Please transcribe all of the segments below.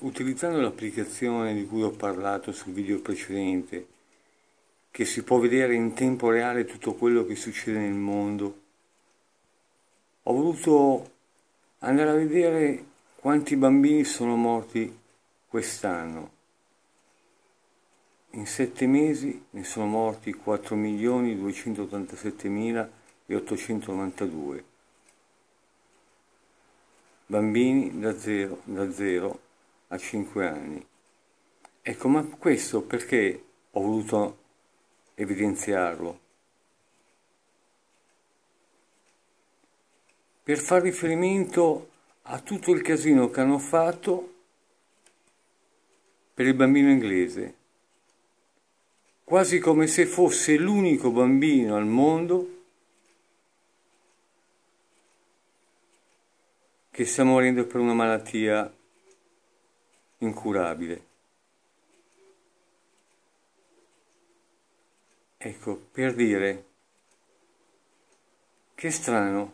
Utilizzando l'applicazione di cui ho parlato sul video precedente, che si può vedere in tempo reale tutto quello che succede nel mondo, ho voluto andare a vedere quanti bambini sono morti quest'anno. In sette mesi ne sono morti 4.287.892 bambini da zero, da zero, a 5 anni. Ecco, ma questo perché ho voluto evidenziarlo? Per far riferimento a tutto il casino che hanno fatto per il bambino inglese, quasi come se fosse l'unico bambino al mondo che sta morendo per una malattia incurabile. Ecco, per dire, che strano,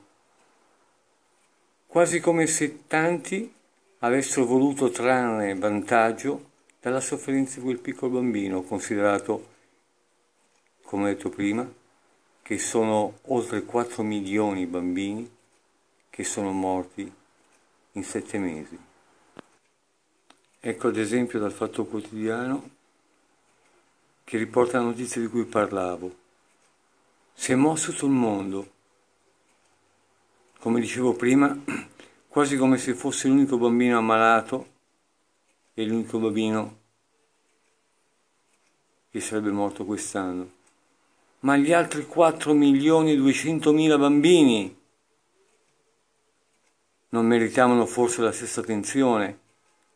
quasi come se tanti avessero voluto trarne vantaggio dalla sofferenza di quel piccolo bambino, considerato, come ho detto prima, che sono oltre 4 milioni i bambini che sono morti in 7 mesi. Ecco ad esempio dal Fatto Quotidiano che riporta la notizia di cui parlavo. Si è mosso sul mondo, come dicevo prima, quasi come se fosse l'unico bambino ammalato e l'unico bambino che sarebbe morto quest'anno. Ma gli altri 4 milioni e 200 mila bambini non meritavano forse la stessa attenzione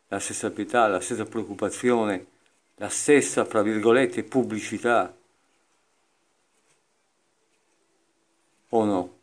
la stessa pietà, la stessa preoccupazione, la stessa, fra virgolette, pubblicità. O no?